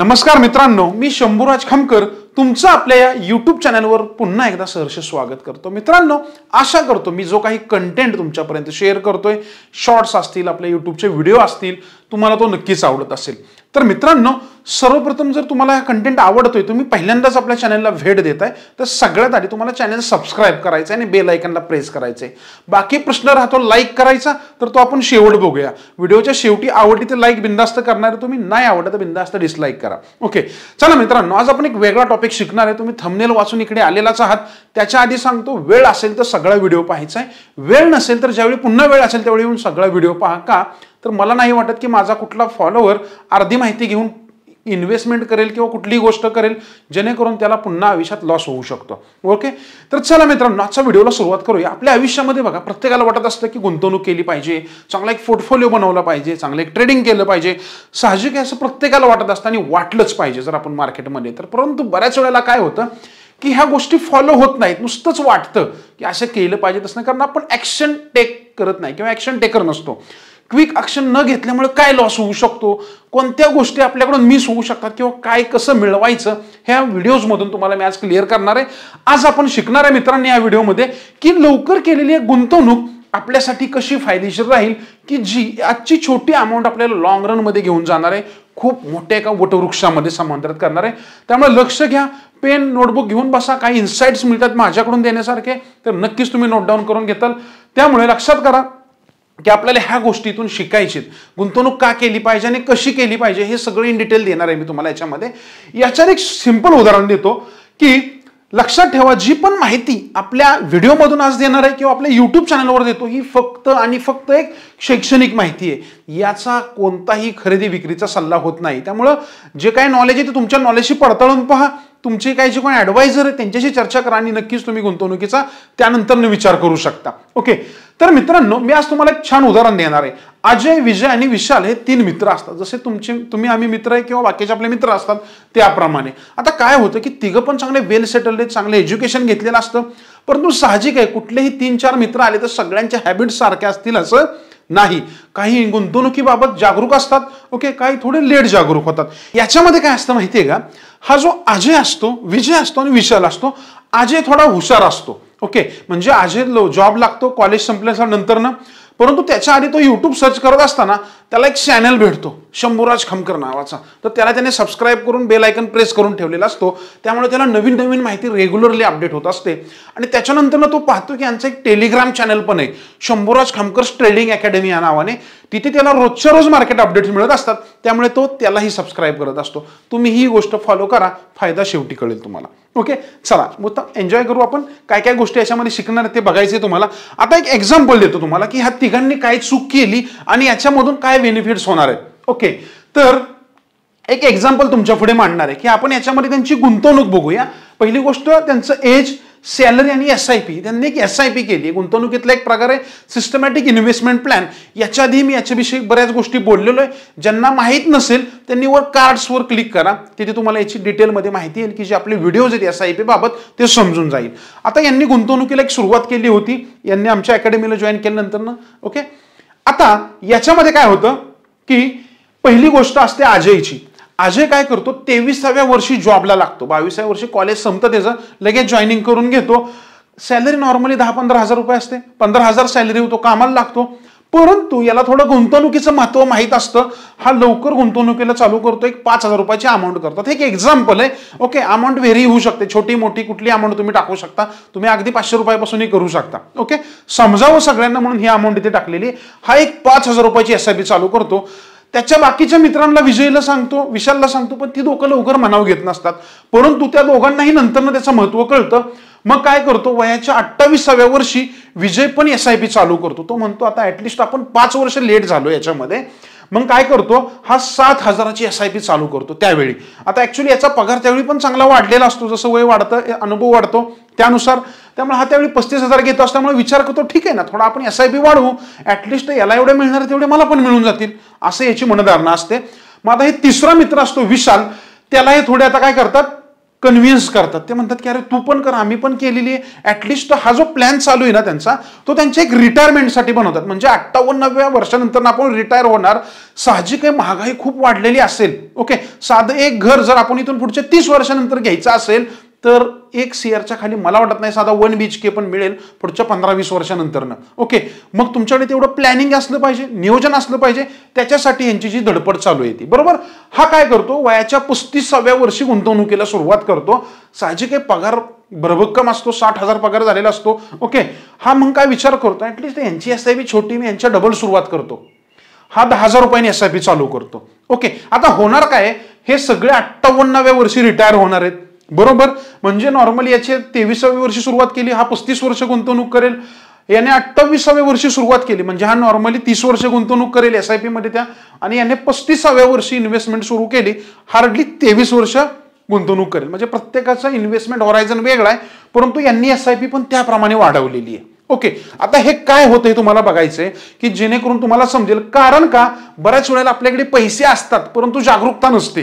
नमस्कार मित्रांनो मी शंभूराज खमकर तुमचं आपल्या या यूट्यूब चॅनलवर पुन्हा एकदा सहर्ष स्वागत करतो मित्रांनो आशा करतो मी जो काही कंटेंट तुमच्यापर्यंत शेअर करतोय शॉर्ट्स असतील आपल्या यूट्यूबचे व्हिडिओ असतील तुम्हाला तो नक्कीच आवडत असेल तर मित्रांनो सर्वप्रथम जर तुम्हाला हा कंटेंट आवडतोय तुम्ही पहिल्यांदाच आपल्या चॅनलला भेट देत आहे तर सगळ्यात आधी तुम्हाला चॅनल सबस्क्राईब करायचं आहे आणि बेल आयकनला प्रेस करायचं आहे बाकी प्रश्न राहतो लाईक करायचा तर तो आपण शेवट बघूया व्हिडिओच्या शेवटी आवडली तर लाईक बिंदास्त करणार तुम्ही नाही आवडत तर बिंदास्त डिसलाईक करा ओके चला मित्रांनो आज आपण एक वेगळा टॉपिक शिकणार आहे तुम्ही थमनेल वाचून इकडे आलेलाच आहात त्याच्या आधी सांगतो वेळ असेल तर सगळा व्हिडिओ पाहायचा आहे वेळ नसेल तर ज्यावेळी पुन्हा वेळ असेल त्यावेळी येऊन सगळा व्हिडिओ पहा का तर मला नाही वाटत की माझा कुठला फॉलोअर अर्धी माहिती घेऊन इन्व्हेस्टमेंट करेल किंवा कुठलीही गोष्ट करेल जेणेकरून त्याला पुन्हा आयुष्यात लॉस होऊ शकतो ओके तर चला मित्रांनो आजच्या व्हिडिओला सुरुवात करूया आपल्या आयुष्यामध्ये बघा प्रत्येकाला वाटत असतं की गुंतवणूक केली पाहिजे चांगला एक पोर्टफोलिओ बनवला पाहिजे चांगलं एक ट्रेडिंग केलं पाहिजे साहजिक असं प्रत्येकाला वाटत असतं आणि वाटलंच पाहिजे जर आपण मार्केटमध्ये तर परंतु बऱ्याच वेळेला काय होतं की ह्या गोष्टी फॉलो होत नाहीत नुसतंच वाटतं की असं केलं पाहिजे तसं कारण आपण ॲक्शन टेक करत नाही किंवा ॲक्शन टेकर नसतो क्विक ॲक्शन न घेतल्यामुळे काय लॉस होऊ शकतो कोणत्या गोष्टी आपल्याकडून मिस होऊ शकतात किंवा काय कसं मिळवायचं ह्या व्हिडिओजमधून तुम्हाला मी आज क्लिअर करणार आहे आज आपण शिकणार आहे मित्रांनी या व्हिडिओमध्ये की लवकर केलेली एक गुंतवणूक आपल्यासाठी कशी फायदेशीर राहील की जी आजची छोटी अमाऊंट आपल्याला लॉंग रनमध्ये घेऊन जाणार आहे खूप मोठ्या एका वटवृक्षामध्ये समांतरित करणार आहे त्यामुळे लक्ष घ्या पेन नोटबुक घेऊन बसा काही इन्साइट्स मिळतात माझ्याकडून देण्यासारखे तर नक्कीच तुम्ही नोट डाऊन करून घेताल त्यामुळे लक्षात करा की आपल्याला ह्या गोष्टीतून शिकायची गुंतवणूक का केली पाहिजे आणि कशी केली पाहिजे हे सगळं इन डिटेल देणार आहे मी तुम्हाला याच्यामध्ये याच्यावर एक सिंपल उदाहरण देतो की लक्षात ठेवा जी पण माहिती आपल्या व्हिडिओमधून आज देणार आहे किंवा आपल्या युट्यूब चॅनलवर देतो ही फक्त आणि फक्त एक शैक्षणिक माहिती आहे याचा कोणताही खरेदी विक्रीचा सल्ला होत नाही त्यामुळं जे काही नॉलेज आहे ते तुमच्या नॉलेजशी पडताळून पहा तुमची काही जी कोण ॲडवायझर आहे त्यांच्याशी चर्चा करा आणि नक्कीच तुम्ही गुंतवणुकीचा त्यानंतर विचार करू शकता ओके तर मित्रांनो मी आज तुम्हाला एक छान उदाहरण देणार आहे अजय विजय आणि विशाल हे तीन मित्र असतात जसे तुमचे तुम्ही आम्ही मित्र आहे किंवा बाकीचे आपले मित्र असतात त्याप्रमाणे आता काय होतं की तिघं पण चांगले वेल सेटल्ड आहेत चांगले एज्युकेशन घेतलेलं असतं परंतु साहजिक आहे कुठलेही तीन चार मित्र आले तर सगळ्यांच्या हॅबिट्स सारख्या असतील असं नाही काही गुंतवणुकीबाबत जागरूक असतात ओके काही थोडे लेट जागरूक होतात याच्यामध्ये काय असतं माहिती आहे का हा जो अजय असतो विजय असतो आणि विशाल असतो अजय थोडा हुशार असतो ओके म्हणजे अजय जॉब लागतो कॉलेज संपल्याच्या नंतर ना परंतु त्याच्या आधी तो यूट्यूब सर्च करत असताना त्याला एक चॅनल भेटतो शंभूराज खमकर नावाचा तर त्याला त्याने सबस्क्राईब करून बेल आयकन प्रेस करून ठेवलेला असतो त्यामुळे त्याला नवीन नवीन माहिती रेग्युलरली अपडेट होत असते आणि त्याच्यानंतर तो पाहतो की यांचा एक टेलिग्राम चॅनल पण आहे शंभूराज खमकर ट्रेडिंग अकॅडमी या नावाने तिथे त्याला रोजच्या रोज मार्केट अपडेट्स मिळत असतात त्यामुळे तो त्यालाही सबस्क्राईब करत असतो तुम्ही ही गोष्ट फॉलो करा फायदा शेवटी कळेल तुम्हाला ओके चला मग एन्जॉय करू आपण काय काय गोष्टी याच्यामध्ये शिकणार ते बघायचे तुम्हाला आता एक एक्झाम्पल देतो तुम्हाला की ह्या तिघांनी काय चूक केली आणि याच्यामधून काय बेनिफिट्स होणार आहेत ओके तर एक एक्झाम्पल तुमच्या पुढे मांडणार आहे की आपण याच्यामध्ये त्यांची गुंतवणूक बघूया पहिली गोष्ट त्यांचं एज सॅलरी आणि एस आय पी त्यांनी एक एस आय पी केली गुंतवणुकीतला एक प्रकार आहे सिस्टमॅटिक इन्व्हेस्टमेंट प्लॅन याच्या आधी मी याच्याविषयी बऱ्याच गोष्टी बोललेलो आहे ज्यांना माहीत नसेल त्यांनी वर वर क्लिक करा तिथे तुम्हाला याची डिटेलमध्ये माहिती येईल की जे आपले व्हिडिओज आहेत एस आय पी बाबत ते समजून जाईल आता यांनी गुंतवणुकीला एक सुरुवात केली होती यांनी आमच्या अकॅडमीला जॉईन केल्यानंतर ओके आता याच्यामध्ये काय होतं की पहिली गोष्ट असते अजयची अजय काय करतो तेवीसाव्या वर्षी जॉबला लागतो बावीसाव्या वर्षी कॉलेज संपतं त्याचं लगेच जॉईनिंग करून घेतो सॅलरी नॉर्मली दहा पंधरा हजार रुपये असते पंधरा हजार सॅलरी होतो कामाला लागतो परंतु याला थोडं गुंतवणुकीचं महत्त्व माहीत असतं हा लवकर गुंतवणुकीला चालू करतो एक पाच हजार रुपयाची अमाऊंट करतात एक एक्झाम्पल आहे ओके अमाऊंट व्हेरी होऊ शकते छोटी मोठी कुठली अमाऊंट तुम्ही टाकू शकता तुम्ही अगदी पाचशे रुपयापासूनही करू शकता ओके समजावं सगळ्यांना म्हणून ही अमाऊंट इथे टाकलेली हा एक पाच हजार रुपयाची एस आय चालू करतो त्याच्या बाकीच्या मित्रांना विजयला सांगतो विशालला सांगतो पण ती लोकं लवकर मनाव घेत नसतात परंतु त्या दोघांनाही नंतर त्याचं महत्व कळतं मग काय करतो वयाच्या अठ्ठावीसाव्या वर्षी विजय पण एस आय पी चालू करतो तो म्हणतो आता ऍटलिस्ट आपण पाच वर्ष लेट झालो याच्यामध्ये मग काय करतो हा सात हजाराची एस आय पी चालू करतो त्यावेळी आता ॲक्च्युली याचा पगार त्यावेळी पण चांगला वाढलेला असतो जसं वय वाढतं अनुभव वाढतो त्यानुसार त्यामुळे हा त्यावेळी पस्तीस हजार घेतो असल्यामुळे विचार करतो ठीक आहे ना थोडा आपण एस आय पी वाढवू ॲटलिस्ट याला एवढे मिळणार तेवढे मला पण मिळून जातील असं याची मनधारणा असते मग आता हे तिसरा मित्र असतो विशाल त्याला हे थोडे आता काय करतात कन्व्हिन्स करतात ते म्हणतात की अरे तू पण कर आम्ही पण केलेली आहे ॲटलिस्ट हा जो प्लॅन चालू आहे ना त्यांचा तो त्यांच्या एक रिटायरमेंटसाठी बनवतात म्हणजे अठ्ठावन्नव्या वर्षानंतर आपण रिटायर होणार साहजिक आहे महागाई खूप वाढलेली असेल ओके साधं एक घर जर आपण इथून पुढच्या तीस वर्षानंतर घ्यायचं असेल तर एक सीआरच्या खाली मला वाटत नाही साधा वन बीच के पण मिळेल पुढच्या पंधरा वीस वर्षानंतरनं ओके मग तुमच्याकडे तेवढं प्लॅनिंग असलं पाहिजे नियोजन असलं पाहिजे त्याच्यासाठी यांची जी धडपड चालू येते बरोबर हा काय करतो वयाच्या पस्तीसाव्या वर्षी गुंतवणुकीला सुरुवात करतो साहजिक आहे पगार भरभक्कम असतो साठ हजार पगार झालेला असतो ओके हा मग काय विचार करतो ॲटलिस्ट यांची एस आय पी छोटी मी यांच्या डबल सुरुवात करतो हा दहा हजार रुपयांनी एस आय पी चालू करतो ओके आता होणार काय हे सगळे अठ्ठावन्नाव्या वर्षी रिटायर होणार आहेत बरोबर म्हणजे नॉर्मली याचे तेवीसाव्या वर्षी सुरुवात केली हा पस्तीस वर्ष गुंतवणूक करेल याने अठ्ठावीसाव्या वर्षी सुरुवात केली म्हणजे हा नॉर्मली तीस वर्ष गुंतवणूक करेल एस आय पीमध्ये त्या आणि याने पस्तीसाव्या वर्षी इन्व्हेस्टमेंट सुरू केली हार्डली तेवीस वर्ष गुंतवणूक करेल म्हणजे प्रत्येकाचा इन्व्हेस्टमेंट होरायझन वेगळा आहे परंतु यांनी एस आय पी पण त्याप्रमाणे वाढवलेली आहे ओके आता हे काय होतं हे तुम्हाला बघायचंय की जेणेकरून तुम्हाला समजेल कारण का बऱ्याच वेळेला आपल्याकडे पैसे असतात परंतु जागरूकता नसते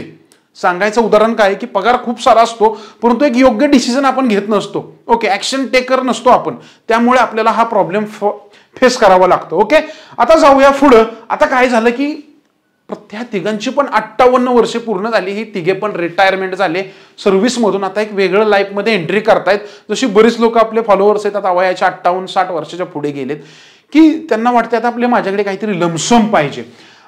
सांगायचं उदाहरण काय की पगार खूप सारा असतो परंतु एक योग्य डिसिजन आपण घेत नसतो ओके ऍक्शन टेकर नसतो आपण त्यामुळे आपल्याला हा प्रॉब्लेम फेस करावा लागतो ओके आता जाऊया पुढं आता काय झालं की त्या तिघांची पण अठ्ठावन्न वर्षे पूर्ण झाली ही तिघे पण रिटायरमेंट झाले सर्व्हिसमधून आता एक वेगळं लाईफमध्ये एंट्री करतायत जशी बरीच लोक आपले फॉलोअर्स आहेत आता वयाच्या अठ्ठावन्न साठ वर्षाच्या पुढे गेलेत की त्यांना वाटते आता आपले माझ्याकडे काहीतरी लमसम पाहिजे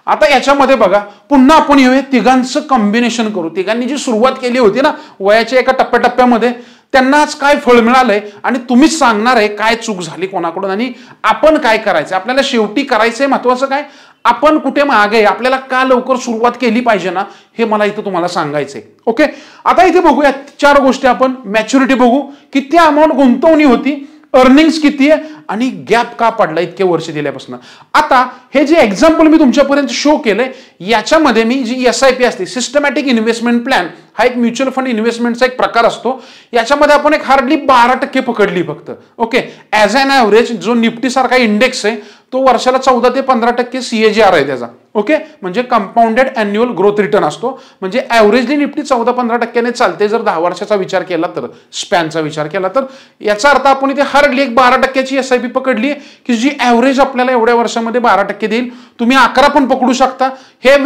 आता याच्यामध्ये बघा पुन्हा आपण येऊया तिघांचं कॉम्बिनेशन करू तिघांनी जी सुरुवात केली होती ना वयाच्या एका टप्प्याटप्प्यामध्ये त्यांना आज काय फळ मिळालंय आणि तुम्हीच सांगणार आहे काय चूक झाली कोणाकडून आणि आपण काय करायचं आपल्याला शेवटी करायचंय महत्वाचं काय आपण कुठे मागे आपल्याला का लवकर सुरुवात केली पाहिजे ना हे मला इथं तुम्हाला सांगायचंय ओके आता इथे बघूया चार गोष्टी आपण मॅच्युरिटी बघू किती अमाऊंट गुंतवणी होती अर्निंग्स किती आहे आणि गॅप का पडला इतके वर्ष दिल्यापासून आता हे जे एक्झाम्पल मी तुमच्यापर्यंत शो केले याच्यामध्ये मी जी एस आय पी असते सिस्टमॅटिक इन्व्हेस्टमेंट प्लॅन हा एक म्युच्युअल फंड इन्व्हेस्टमेंटचा एक प्रकार असतो याच्यामध्ये आपण एक हार्डली बारा टक्के पकडली फक्त ओके ॲज अन ॲव्हरेज जो सारखा इंडेक्स आहे तो वर्षाला चौदा ते पंधरा टक्के सीएजीआर आहे त्याचा ओके म्हणजे कंपाऊंडेड अॅन्युअल ग्रोथ रिटर्न असतो म्हणजे ॲव्हरेजली निफ्टी चौदा पंधरा टक्क्याने चालते जर दहा वर्षाचा विचार केला तर स्पॅनचा विचार केला तर याचा अर्थ आपण इथे हार्डली एक बारा टक्क्याची एस आय पी पकडली की जी ॲव्हरेज आपल्याला एवढ्या वर्षामध्ये बारा टक्के देईल तुम्ही अकरा पण पकडू शकता हे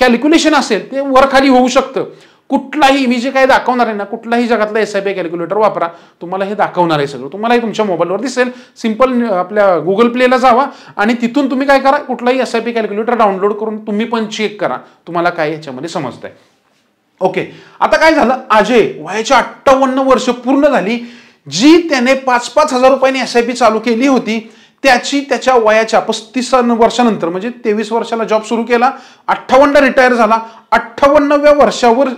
कॅल्क्युलेशन असेल ते वरखाली होऊ शकतं कुठलाही मी जे काय दाखवणार आहे ना कुठलाही जगातला एस आय पी कॅल्क्युलेटर वापरा तुम्हाला हे दाखवणार आहे सगळं तुम्हालाही तुमच्या मोबाईलवर दिसेल सिंपल आपल्या गुगल प्लेला जावा आणि तिथून तुम्ही काय करा कुठलाही S I P calculator download करून तुम्ही पण चेक करा तुम्हाला काय याच्यामध्ये समजतंय ओके आता काय झालं अजय वयाची अठ्ठावन्न वर्ष पूर्ण झाली जी त्याने पाच पाच हजार रुपयांनी एस आय पी चालू केली होती त्याची त्याच्या वयाच्या पस्तीस वर्षानंतर म्हणजे तेवीस वर्षाला जॉब सुरू केला अठ्ठावन्न रिटायर झाला अठ्ठावन्नव्या वर्षावर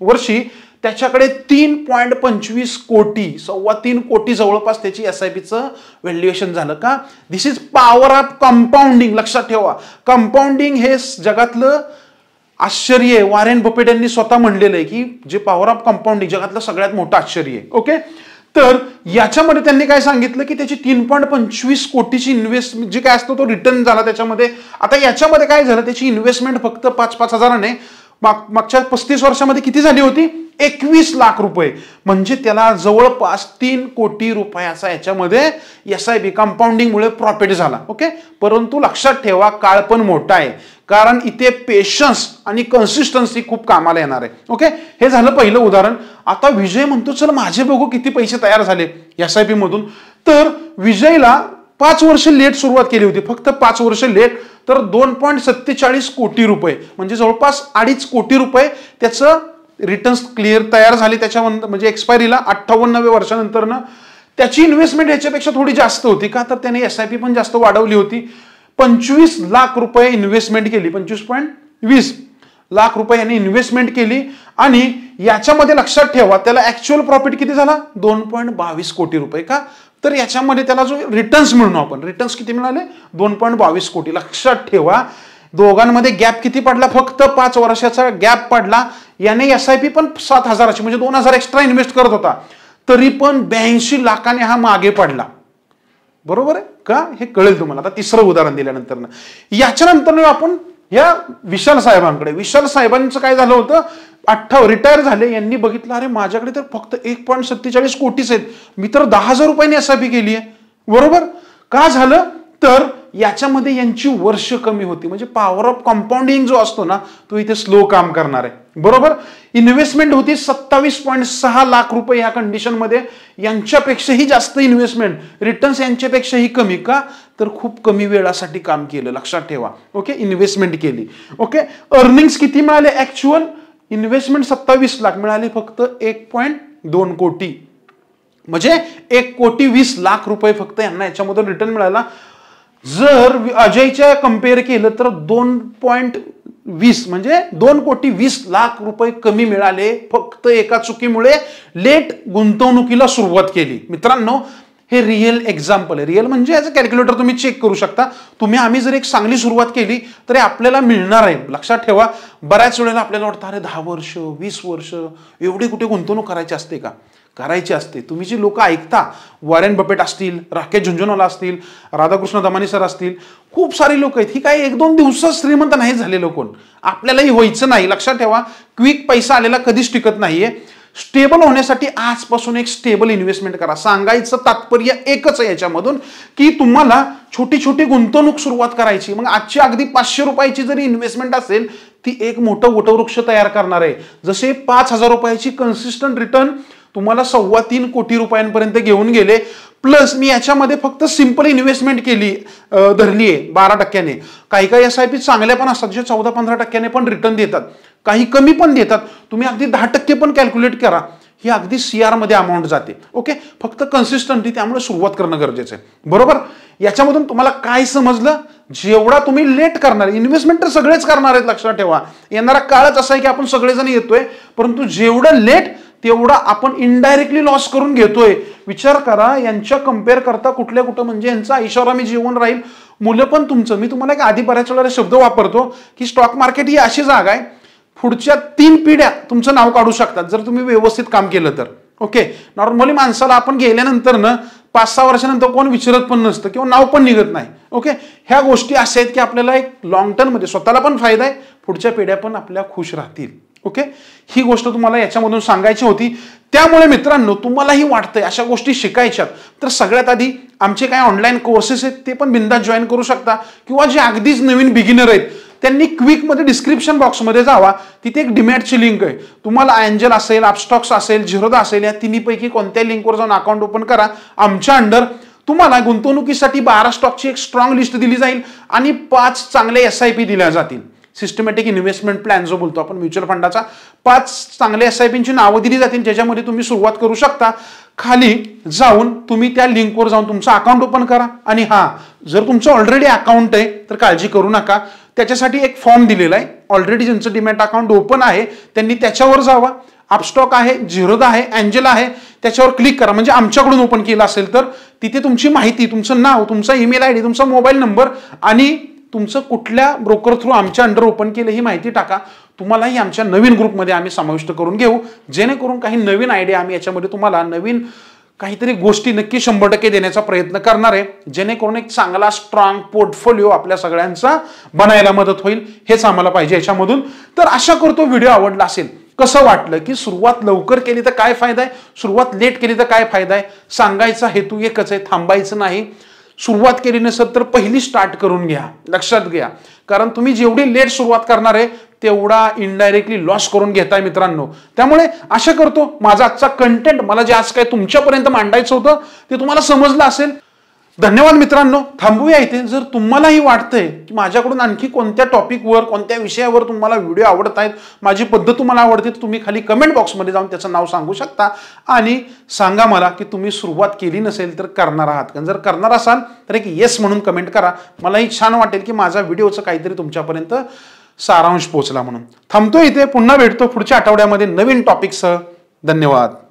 वर्षी त्याच्याकडे तीन पॉईंट पंचवीस कोटी सव्वा तीन कोटी जवळपास त्याची एस आय पीचं व्हॅल्युएशन झालं का this is power of compounding लक्षात ठेवा कंपाऊंडिंग हे जगातलं आश्चर्य वारेन बफेट यांनी स्वतः म्हणलेलं आहे की जे पॉवर ऑफ कंपाऊंडिंग जगातलं सगळ्यात मोठं आश्चर्य आहे ओके तर याच्यामध्ये त्यांनी काय सांगितलं की त्याची तीन पॉईंट पंचवीस कोटीची इन्व्हेस्ट जे काय असतो तो रिटर्न झाला त्याच्यामध्ये आता याच्यामध्ये काय झालं त्याची इन्व्हेस्टमेंट फक्त पाच पाच हजाराने माग मागच्या पस्तीस वर्षामध्ये किती झाली होती एकवीस लाख रुपये म्हणजे त्याला जवळपास तीन कोटी रुपयाचा याच्यामध्ये एस आय बी कंपाऊंडिंगमुळे प्रॉफिट झाला ओके परंतु लक्षात ठेवा काळ पण मोठा आहे कारण इथे पेशन्स आणि कन्सिस्टन्सी खूप कामाला येणार आहे ओके हे झालं पहिलं उदाहरण आता विजय म्हणतो चल माझे बघू किती पैसे तयार झाले एस आय पीमधून तर विजयला पाच वर्ष लेट सुरुवात केली होती फक्त पाच वर्ष लेट तर दोन पॉईंट सत्तेचाळीस कोटी रुपये म्हणजे जवळपास अडीच कोटी रुपये त्याचं रिटर्न्स क्लिअर तयार झाले त्याच्या म्हणजे एक्सपायरीला अठ्ठावन्नव्या वर्षानंतरनं त्याची इन्व्हेस्टमेंट याच्यापेक्षा थोडी जास्त होती का तर त्याने एस आय पी पण जास्त वाढवली होती पंचवीस लाख रुपये इन्व्हेस्टमेंट केली पंचवीस पॉईंट वीस लाख रुपये यांनी इन्व्हेस्टमेंट केली आणि याच्यामध्ये लक्षात ठेवा त्याला ऍक्च्युअल प्रॉफिट किती झाला दोन पॉईंट बावीस कोटी रुपये का तर याच्यामध्ये त्याला जो रिटर्न्स मिळणार आपण रिटर्न्स किती मिळाले दोन पॉईंट बावीस कोटी लक्षात ठेवा दोघांमध्ये गॅप किती पडला फक्त पाच वर्षाचा गॅप पडला याने एस आय पी पण सात हजाराची म्हणजे दोन हजार एक्स्ट्रा इन्व्हेस्ट करत होता तरी पण ब्याऐंशी लाखाने हा मागे पडला बरोबर आहे का हे कळेल तुम्हाला आता तिसरं उदाहरण दिल्यानंतर याच्यानंतर आपण या विशाल साहेबांकडे विशाल साहेबांचं काय झालं होतं अठ्ठाव रिटायर झाले यांनी बघितलं अरे माझ्याकडे तर फक्त एक पॉईंट सत्तेचाळीस कोटीच आहेत मी तर दहा हजार रुपयांनी एस केली आहे बरोबर का झालं तर याच्यामध्ये यांची वर्ष कमी होती म्हणजे पॉवर ऑफ कंपाऊंडिंग जो असतो ना तो इथे स्लो काम करणार आहे बरोबर इन्व्हेस्टमेंट होती सत्तावीस पॉईंट सहा लाख रुपये या कंडिशनमध्ये यांच्यापेक्षाही जास्त इन्व्हेस्टमेंट रिटर्न्स यांच्यापेक्षाही कमी का तर खूप कमी वेळासाठी काम केलं लक्षात ठेवा ओके इन्व्हेस्टमेंट केली ओके अर्निंग्स किती मिळाले ऍक्च्युअल इन्व्हेस्टमेंट सत्तावीस लाख मिळाले फक्त एक पॉईंट दोन कोटी म्हणजे एक कोटी वीस लाख रुपये फक्त यांना याच्यामधून रिटर्न मिळाला जर अजयच्या कम्पेअर केलं तर दोन पॉईंट वीस म्हणजे दोन कोटी वीस लाख रुपये कमी मिळाले फक्त एका चुकीमुळे लेट गुंतवणुकीला सुरुवात केली मित्रांनो हे रियल एक्झाम्पल आहे रिअल म्हणजे याचं कॅल्क्युलेटर तुम्ही चेक करू शकता तुम्ही आम्ही जर एक चांगली सुरुवात केली तरी आपल्याला मिळणार आहे लक्षात ठेवा बऱ्याच वेळेला आपल्याला वाटतं अरे दहा वर्ष वीस वर्ष एवढी कुठे गुंतवणूक करायची असते का करायची असते तुम्ही जी लोक ऐकता वॉरेन बपेट असतील राकेश झुंझुनवाला असतील राधाकृष्ण दमानी सर असतील खूप सारी लोक आहेत ही काय एक दोन दिवसात श्रीमंत नाही झालेलं कोण आपल्यालाही व्हायचं नाही लक्षात ठेवा क्विक पैसा आलेला कधीच टिकत नाहीये स्टेबल होण्यासाठी आजपासून एक स्टेबल इन्व्हेस्टमेंट करा सांगायचं तात्पर्य एकच आहे याच्यामधून की तुम्हाला छोटी छोटी गुंतवणूक सुरुवात करायची मग आजची अगदी पाचशे रुपयाची जरी इन्व्हेस्टमेंट असेल ती एक मोठं वटवृक्ष तयार करणार आहे जसे पाच हजार रुपयाची कन्सिस्टंट रिटर्न तुम्हाला सव्वा तीन कोटी रुपयांपर्यंत घेऊन गेले प्लस मी याच्यामध्ये फक्त सिंपल इन्व्हेस्टमेंट केली धरली आहे बारा टक्क्याने काही काही एस आय पी चांगल्या पण असतात जे चौदा पंधरा टक्क्याने पण रिटर्न देतात काही कमी पण देतात तुम्ही अगदी दहा टक्के पण कॅल्क्युलेट करा ही अगदी सी आरमध्ये अमाऊंट जाते ओके फक्त कन्सिस्टंटली त्यामुळे सुरुवात करणं गरजेचं आहे बरोबर याच्यामधून तुम्हाला काय समजलं जेवढा तुम्ही लेट करणार इन्व्हेस्टमेंट तर सगळेच करणार आहेत लक्षात ठेवा येणारा काळच असा आहे की आपण सगळेजण येतोय परंतु जेवढं लेट तेवढा आपण इनडायरेक्टली लॉस करून घेतोय विचार करा यांच्या कम्पेअर करता कुठल्या कुठं म्हणजे यांचा इशारा मी जीवन राहील मुलं पण तुमचं मी तुम्हाला एक आधी बऱ्याच वेळेला शब्द वापरतो की स्टॉक मार्केट ही अशी जागा आहे पुढच्या तीन पिढ्या तुमचं नाव काढू शकतात जर तुम्ही व्यवस्थित काम केलं तर ओके नॉर्मली माणसाला आपण गेल्यानंतर ना पाच सहा वर्षानंतर कोण विचारत पण नसतं किंवा नाव पण निघत नाही ओके ह्या गोष्टी अशा आहेत की आपल्याला एक लॉंग टर्ममध्ये स्वतःला पण फायदा आहे पुढच्या पिढ्या पण आपल्या खुश राहतील ओके ही गोष्ट तुम्हाला याच्यामधून सांगायची होती त्यामुळे मित्रांनो तुम्हालाही वाटतंय अशा गोष्टी शिकायच्यात तर सगळ्यात आधी आमचे काय ऑनलाईन कोर्सेस आहेत ते पण बिंदा जॉईन करू शकता किंवा जे अगदीच नवीन बिगिनर आहेत त्यांनी क्विकमध्ये डिस्क्रिप्शन बॉक्समध्ये जावा तिथे एक डिमॅटची लिंक आहे तुम्हाला एंजल असेल अपस्टॉक्स असेल झिरोदा असेल या तिन्हीपैकी कोणत्या लिंकवर जाऊन अकाउंट ओपन करा आमच्या अंडर तुम्हाला गुंतवणुकीसाठी बारा स्टॉकची एक स्ट्रॉंग लिस्ट दिली जाईल आणि पाच चांगले एस आय पी दिल्या जातील सिस्टमॅटिक इन्व्हेस्टमेंट प्लॅन जो बोलतो आपण म्युच्युअल फंडाचा पाच चांगल्या एस आय पीची नावं दिली जातील ज्याच्यामध्ये तुम्ही सुरुवात करू शकता खाली जाऊन तुम्ही त्या लिंकवर जाऊन तुमचं अकाउंट ओपन करा आणि हां जर तुमचं ऑलरेडी अकाउंट आहे तर काळजी करू नका त्याच्यासाठी एक फॉर्म दिलेला आहे ऑलरेडी ज्यांचं डिमॅट अकाउंट ओपन आहे त्यांनी त्याच्यावर जावा अपस्टॉक आहे झिरोद आहे अँजेल आहे त्याच्यावर क्लिक करा म्हणजे आमच्याकडून ओपन केलं असेल तर तिथे तुमची माहिती तुमचं नाव तुमचा ईमेल आय डी तुमचा मोबाईल नंबर आणि तुमचं कुठल्या ब्रोकर थ्रू आमच्या अंडर ओपन केलं ही माहिती टाका तुम्हालाही आमच्या नवीन ग्रुपमध्ये आम्ही समाविष्ट करून घेऊ जेणेकरून काही नवीन आयडिया आम्ही याच्यामध्ये तुम्हाला नवीन काहीतरी गोष्टी नक्की शंभर टक्के देण्याचा प्रयत्न करणार आहे जेणेकरून एक चांगला स्ट्रॉंग पोर्टफोलिओ आपल्या सगळ्यांचा बनायला मदत होईल हेच आम्हाला पाहिजे याच्यामधून तर आशा करतो व्हिडिओ आवडला असेल कसं वाटलं की सुरुवात लवकर केली तर काय फायदा आहे सुरुवात लेट केली तर काय फायदा आहे सांगायचा हेतू एकच आहे थांबायचं नाही सुरुवात केली नसेल तर पहिली स्टार्ट करून घ्या लक्षात घ्या कारण तुम्ही जेवढी लेट सुरुवात करणार आहे तेवढा इनडायरेक्टली लॉस करून घेताय मित्रांनो त्यामुळे आशा करतो माझा आजचा कंटेंट मला जे आज काय तुमच्यापर्यंत मांडायचं होतं ते तुम्हाला समजलं असेल धन्यवाद मित्रांनो थांबूया इथे जर तुम्हालाही वाटतंय की माझ्याकडून आणखी कोणत्या टॉपिकवर कोणत्या विषयावर तुम्हाला व्हिडिओ आवडत आहेत माझी पद्धत तुम्हाला आवडते तर तुम्ही खाली कमेंट बॉक्समध्ये जाऊन त्याचं नाव सांगू शकता आणि सांगा मला की तुम्ही सुरुवात केली नसेल तर करणार आहात कारण जर करणार असाल तर एक येस म्हणून कमेंट करा मलाही छान वाटेल की माझा व्हिडिओचं काहीतरी तुमच्यापर्यंत सारांश पोचला म्हणून थांबतो इथे पुन्हा भेटतो पुढच्या आठवड्यामध्ये नवीन टॉपिकसह धन्यवाद